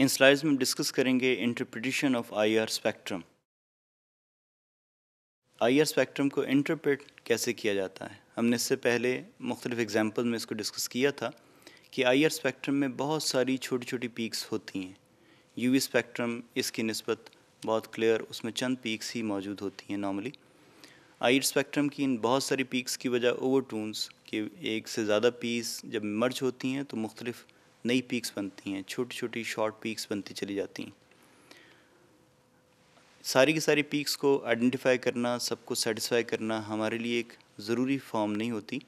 इन slides में discuss करेंगे interpretation of IR spectrum IR spectrum को इंटरप्रेट कैसे किया जाता है हमने इससे पहले मुख्तलिफ एग्जाम्पल में इसको डिस्कस किया था कि आईआर स्पेक्ट्रम में बहुत सारी छोटी छोटी पीक्स होती हैं यूवी स्पेक्ट्रम इसकी नस्बत बहुत क्लियर उसमें चंद पीक्स ही मौजूद होती हैं नॉर्मली आर स्पेक्ट्रम की इन बहुत सारी पीक्स की वजह ओवर टून्स एक से ज़्यादा पीस जब मर्ज होती हैं तो मुख्तलिफ़ नई पीक्स बनती हैं छोटी छोटी शॉर्ट पीक्स बनती चली जाती हैं सारी की सारी पीक्स को आइडेंटिफाई करना सबको सेटिस्फाई करना हमारे लिए एक ज़रूरी फॉर्म नहीं होती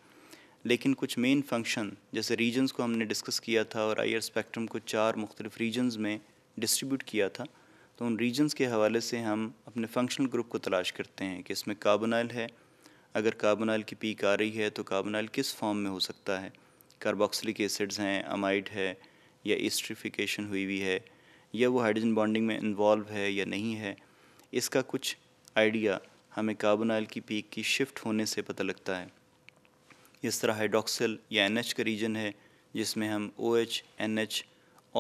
लेकिन कुछ मेन फंक्शन जैसे रीजन्स को हमने डिस्कस किया था और आयर स्पेक्ट्रम को चार मुख्तलिफ रीजन्स में डिस्ट्रीब्यूट किया था तो उन रीजन्स के हवाले से हम अपने फंक्शनल ग्रुप को तलाश करते हैं कि इसमें कार्बोनाइल है अगर कार्बोनाइल की पीक आ रही है तो कार्बोनाइल किस फॉर्म में हो सकता है कार्बोक्सिलिक एसिड्स हैं अमाइड है या इस्ट्रीफिकेशन हुई हुई है या वो हाइड्रोजन बॉन्डिंग में इन्वॉल्व है या नहीं है इसका कुछ आइडिया हमें कार्बोनाइल की पीक की शिफ्ट होने से पता लगता है इस तरह हाइड्रोक्सल या एन का रीजन है जिसमें हम ओ एच एन एच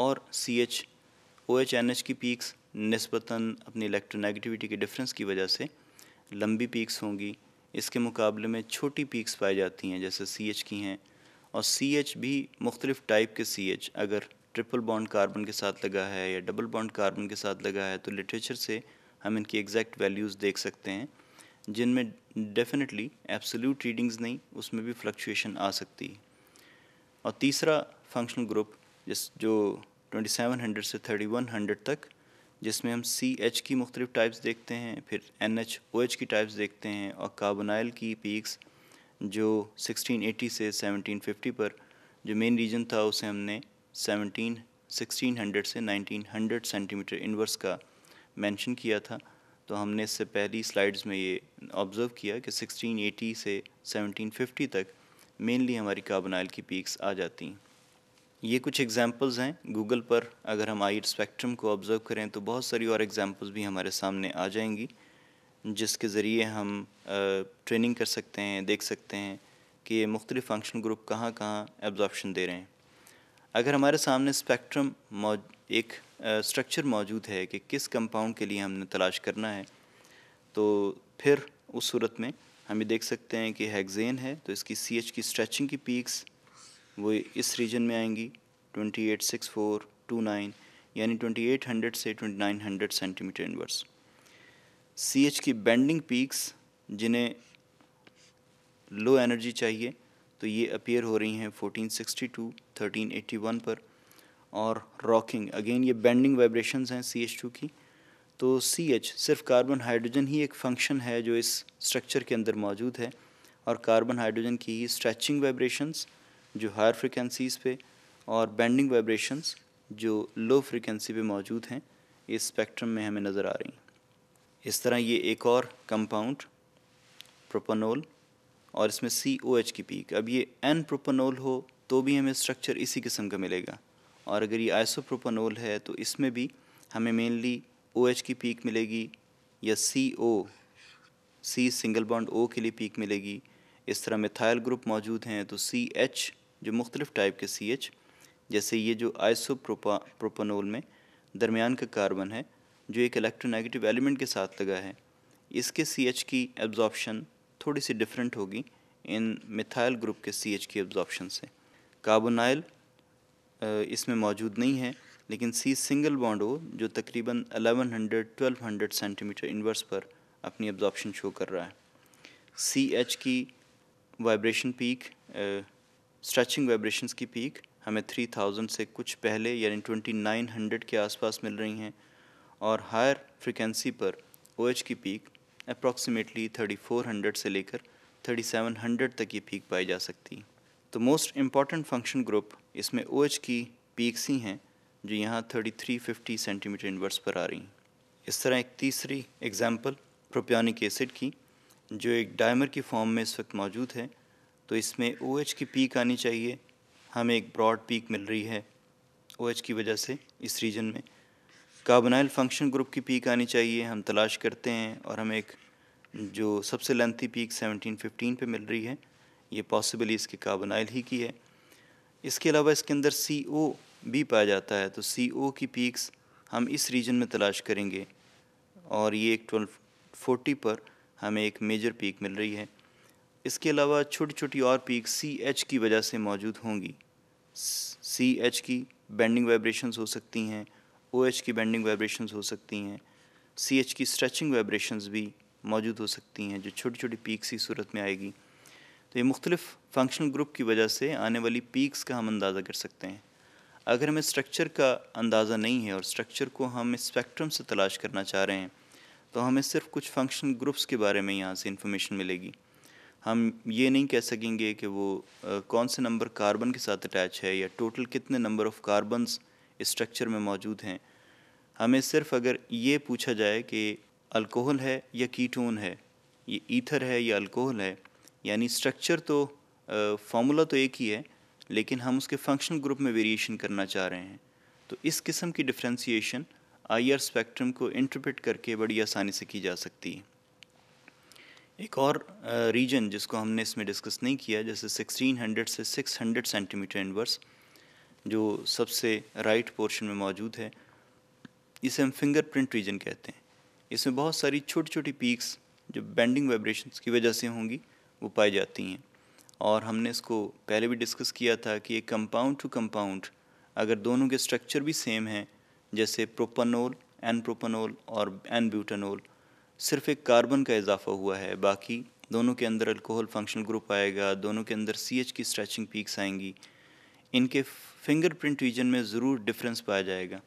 और C H O H N H की पीक्स नस्बता अपनी इलेक्ट्रोनेगेटिविटी के डिफरेंस की वजह से लंबी पीक्स होंगी इसके मुकाबले में छोटी पीक्स पाई जाती हैं जैसे सी एच की हैं और सी एच भी मुख्तलिफ़ टाइप के सी एच अगर ट्रिपल बॉन्ड कार्बन के साथ लगा है या डबल बॉन्ड कार्बन के साथ लगा है तो लिटरेचर से हम इनकी एग्जैक्ट वैल्यूज़ देख सकते हैं जिनमें डेफिनेटली एब्सोल्यूट रीडिंग्स नहीं उसमें भी फ्लक्चुएशन आ सकती है और तीसरा फंक्शनल ग्रुप जिस जो 2700 से 3100 तक जिसमें हम सी एच की मुख्तलिफ़ टाइप्स देखते हैं फिर एन एच ओ एच की टाइप्स देखते हैं और कार्बोनाइल की पीक्स जो 1680 से 1750 पर जो मेन रीजन था उसे हमने 17 1600 से 1900 सेंटीमीटर इन्वर्स का मेंशन किया था तो हमने इससे पहली स्लाइड्स में ये ऑब्ज़र्व किया कि 1680 से 1750 तक मेनली हमारी कार्बन आयल की पीक्स आ जाती हैं ये कुछ एग्जांपल्स हैं गूगल पर अगर हम आई स्पेक्ट्रम को ऑब्ज़र्व करें तो बहुत सारी और एग्जांपल्स भी हमारे सामने आ जाएंगी जिसके ज़रिए हम ट्रेनिंग कर सकते हैं देख सकते हैं कि ये मुख्तलिफ़ फंक्शन ग्रुप कहाँ कहाँ एब्जॉर्बशन दे रहे हैं अगर हमारे सामने स्पेक्ट्रम एक स्ट्रक्चर मौजूद है कि किस कंपाउंड के लिए हमने तलाश करना है तो फिर उस सूरत में हम ये देख सकते हैं कि हैगजेन है तो इसकी सी एच की स्ट्रेचिंग की पीक्स वो इस रीजन में आएंगी twenty eight six four two nine यानी ट्वेंटी एट हंड्रेड से twenty nine hundred centimetre inverse C H की बैंडिंग पीक्स जिन्हें लो एनर्जी चाहिए तो ये अपेयर हो रही हैं 1462, 1381 पर और रॉकिंग अगेन ये बैंडिंग वाइब्रेशंस हैं सी एच टू की तो सी एच सिर्फ कार्बन हाइड्रोजन ही एक फंक्शन है जो इस स्ट्रक्चर के अंदर मौजूद है और कार्बन हाइड्रोजन की ही स्ट्रेचिंग वाइब्रेशंस जो हायर फ्रिक्वेंसीज़ पे और बैंडिंग वाइब्रेशंस जो लो फ्रिक्वेंसी पे मौजूद हैं इस स्पेक्ट्रम में हमें नज़र आ रही हैं इस तरह ये एक और कंपाउंड प्रोपनोल और इसमें सी ओ एच की पीक अब ये एन प्रोपनोल हो तो भी हमें स्ट्रक्चर इसी किस्म का मिलेगा और अगर ये प्रोपनोल है तो इसमें भी हमें मेनली ओ एच की पीक मिलेगी या सी ओ सी सिंगल बॉन्ड ओ के लिए पीक मिलेगी इस तरह मिथाइल ग्रुप मौजूद हैं तो सी एच जो मुख्तलिफ़ टाइप के सी एच जैसे ये जो आइसो प्रोपा प्रोपनोल में दरमियान का कार्बन है जो एक इलेक्ट्रोनेगेटिव एलिमेंट के साथ लगा है इसके सी एच की एब्जॉर्प्शन थोड़ी सी डिफरेंट होगी इन मिथाइल ग्रुप के सी एच की एब्जॉर्प्शन से कार्बोनाइल इसमें मौजूद नहीं है लेकिन सी सिंगल बॉन्ड हो जो तकरीबन 1100 1200 सेंटीमीटर इन्वर्स पर अपनी एब्जॉर्प्शन शो कर रहा है सी एच की वाइब्रेशन पीक स्ट्रेचिंग वाइब्रेशंस की पीक हमें 3000 से कुछ पहले यानी 2900 के आसपास मिल रही हैं और हायर फ्रिक्वेंसी पर ओ OH की पीक अप्रॉक्सीमेटली 3400 से लेकर 3700 तक ये पीक पाई जा सकती हैं तो मोस्ट इम्पॉर्टेंट फंक्शन ग्रुप इसमें ओ OH की पीक्स ही हैं जो यहाँ 3350 सेंटीमीटर इन्वर्स पर आ रही हैं इस तरह एक तीसरी एग्जाम्पल प्रोपियोनिक एसिड की जो एक डायमर की फॉर्म में इस वक्त मौजूद है तो इसमें ओ OH की पीक आनी चाहिए हमें एक ब्रॉड पीक मिल रही है ओ OH की वजह से इस रीजन में कार्बोनाइल फंक्शन ग्रुप की पीक आनी चाहिए हम तलाश करते हैं और हमें एक जो सबसे लेंथी पीक 1715 पे मिल रही है ये पॉसिबली इसके कार्बोनाइल ही की है इसके अलावा इसके अंदर सी ओ भी पाया जाता है तो सी ओ की पीक्स हम इस रीजन में तलाश करेंगे और ये एक ट्वेल्व फोर्टी पर हमें एक मेजर पीक मिल रही है इसके अलावा छोटी छोटी और पीक सी एच की वजह से मौजूद होंगी सी एच की बेंडिंग वाइब्रेशंस हो सकती हैं ओ OH की बेंडिंग वाइब्रेशंस हो सकती हैं सी एच की स्ट्रेचिंग वाइब्रेशंस भी मौजूद हो सकती हैं जो छोटी छोटी पीक्स की सूरत में आएगी तो ये मुख्तलिफ फंक्शनल ग्रुप की वजह से आने वाली पीक्स का हम अंदाज़ा कर सकते हैं अगर हमें स्ट्रक्चर का अंदाज़ा नहीं है और स्ट्रक्चर को हम स्पेक्ट्रम से तलाश करना चाह रहे हैं तो हमें सिर्फ कुछ फंक्शनल ग्रुप्स के बारे में यहाँ से इंफॉर्मेशन मिलेगी हम ये नहीं कह सकेंगे कि वो कौन से नंबर कार्बन के साथ अटैच है या टोटल कितने नंबर ऑफ़ कार्बन्स स्ट्रक्चर में मौजूद हैं हमें सिर्फ अगर ये पूछा जाए कि अल्कोहल है या कीटोन है ये ईथर है या अल्कोहल है यानी स्ट्रक्चर तो फार्मूला तो एक ही है लेकिन हम उसके फंक्शनल ग्रुप में वेरिएशन करना चाह रहे हैं तो इस किस्म की डिफ्रेंसीशन आई स्पेक्ट्रम को इंटरप्रेट करके बड़ी आसानी से की जा सकती है एक और रीजन जिसको हमने इसमें डिस्कस नहीं किया जैसे 1600 से 600 सेंटीमीटर इनवर्स जो सबसे राइट पोर्शन में मौजूद है इसे हम फिंगरप्रिंट रीजन कहते हैं इसमें बहुत सारी छोटी छोटी पीक्स जो बेंडिंग वाइब्रेशंस की वजह से होंगी वो पाई जाती हैं और हमने इसको पहले भी डिस्कस किया था कि एक कंपाउंड टू कंपाउंड अगर दोनों के स्ट्रक्चर भी सेम हैं जैसे प्रोपानोल एन प्रोपानोल और एन ब्यूटानोल सिर्फ एक कार्बन का इजाफा हुआ है बाकी दोनों के अंदर अल्कोहल फंक्शनल ग्रुप आएगा दोनों के अंदर सी की स्ट्रेचिंग पीक्स आएंगी इनके फिंगरप्रिंट रीजन में ज़रूर डिफरेंस पाया जाएगा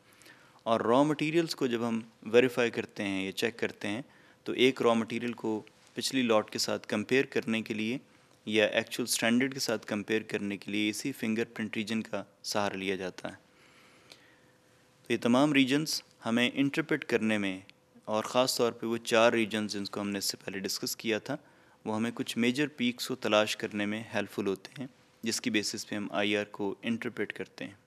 और रॉ मटेरियल्स को जब हम वेरीफाई करते हैं या चेक करते हैं तो एक रॉ मटेरियल को पिछली लॉट के साथ कंपेयर करने के लिए या एक्चुअल स्टैंडर्ड के साथ कंपेयर करने के लिए इसी फिंगरप्रिंट रीजन का सहारा लिया जाता है तो ये तमाम रीजन्स हमें इंटरप्रेट करने में और ख़ास तौर पे वो चार रीजन्स जिनको हमने इससे पहले डिस्कस किया था वो हमें कुछ मेजर पीक्स को तलाश करने में हेल्पफुल होते हैं जिसकी बेसिस पे हम आई को इंटरप्रेट करते हैं